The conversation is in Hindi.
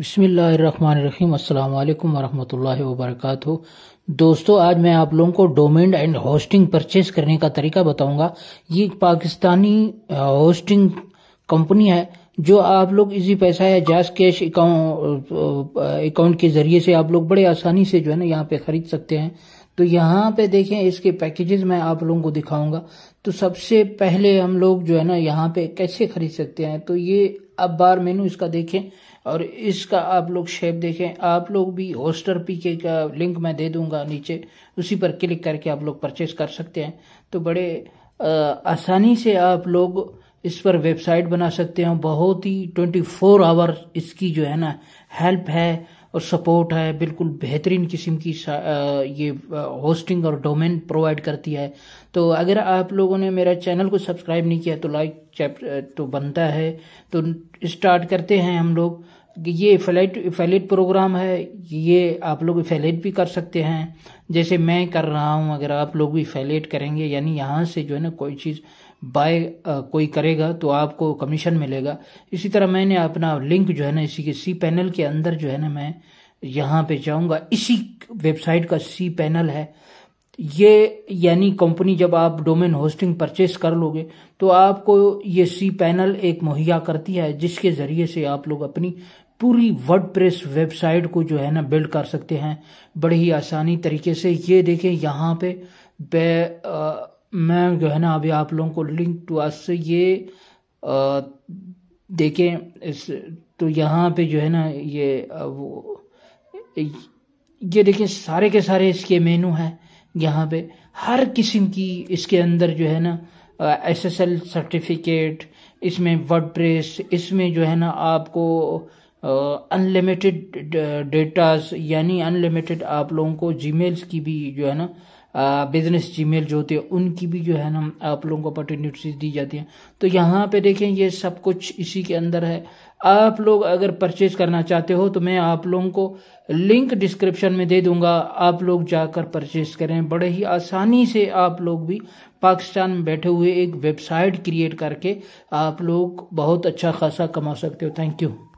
बसमीम् अल्लाम वरहमल वबरक दोस्तों आज मैं आप लोगों को डोमेन एंड होस्टिंग परचेज करने का तरीका बताऊंगा ये पाकिस्तानी होस्टिंग कंपनी है जो आप लोग इजी पैसा या जास कैश अकाउंट के जरिए से आप लोग बड़े आसानी से जो है ना यहाँ पे खरीद सकते हैं तो यहाँ पे देखें इसके पैकेजेस मैं आप लोगों को दिखाऊंगा तो सबसे पहले हम लोग जो है ना यहाँ पे कैसे खरीद सकते हैं तो ये अब बार मेनू इसका देखें और इसका आप लोग शेप देखें आप लोग भी होस्टर पी के का लिंक मैं दे दूंगा नीचे उसी पर क्लिक करके आप लोग परचेस कर सकते हैं तो बड़े आसानी से आप लोग इस पर वेबसाइट बना सकते हैं बहुत ही ट्वेंटी फोर आवर इसकी जो है ना हेल्प है और सपोर्ट है बिल्कुल बेहतरीन किस्म की ये होस्टिंग और डोमेन प्रोवाइड करती है तो अगर आप लोगों ने मेरा चैनल को सब्सक्राइब नहीं किया तो लाइक चैप्टर तो बनता है तो स्टार्ट करते हैं हम लोग ये फ्लाइट फैलेट प्रोग्राम है ये आप लोग फैलेट भी कर सकते हैं जैसे मैं कर रहा हूँ अगर आप लोग भी फैलेट करेंगे यानी यहाँ से जो है ना कोई चीज़ बाय कोई करेगा तो आपको कमीशन मिलेगा इसी तरह मैंने अपना लिंक जो है ना इसी के सी पैनल के अंदर जो है ना मैं यहाँ पे जाऊँगा इसी वेबसाइट का सी पैनल है ये यानी कंपनी जब आप डोमेन होस्टिंग परचेस कर लोगे तो आपको ये सी पैनल एक मुहैया करती है जिसके ज़रिए से आप लोग अपनी पूरी वर्डप्रेस वेबसाइट को जो है ना बिल्ड कर सकते हैं बड़े ही आसानी तरीके से ये देखें यहाँ पे आ, मैं जो है ना अभी आप लोगों को लिंक टू अस ये आ, देखें इस तो यहाँ पे जो है ना ये वो ये देखें सारे के सारे इसके मेनू हैं यहाँ पे हर किस्म की इसके अंदर जो है ना एसएसएल सर्टिफिकेट इसमें वर्डप्रेस इसमें जो है ना आपको अनलिमिटेड डेटास यानी अनलिमिटेड आप लोगों को जीमेल्स की भी जो है ना बिजनेस जीमेल जो होते हैं उनकी भी जो है ना आप लोगों को अपॉर्चुनिटीज दी जाती हैं तो यहाँ पे देखें ये सब कुछ इसी के अंदर है आप लोग अगर परचेज करना चाहते हो तो मैं आप लोगों को लिंक डिस्क्रिप्शन में दे दूंगा आप लोग जाकर परचेज करें बड़े ही आसानी से आप लोग भी पाकिस्तान में बैठे हुए एक वेबसाइट क्रिएट करके आप लोग बहुत अच्छा खासा कमा सकते हो थैंक यू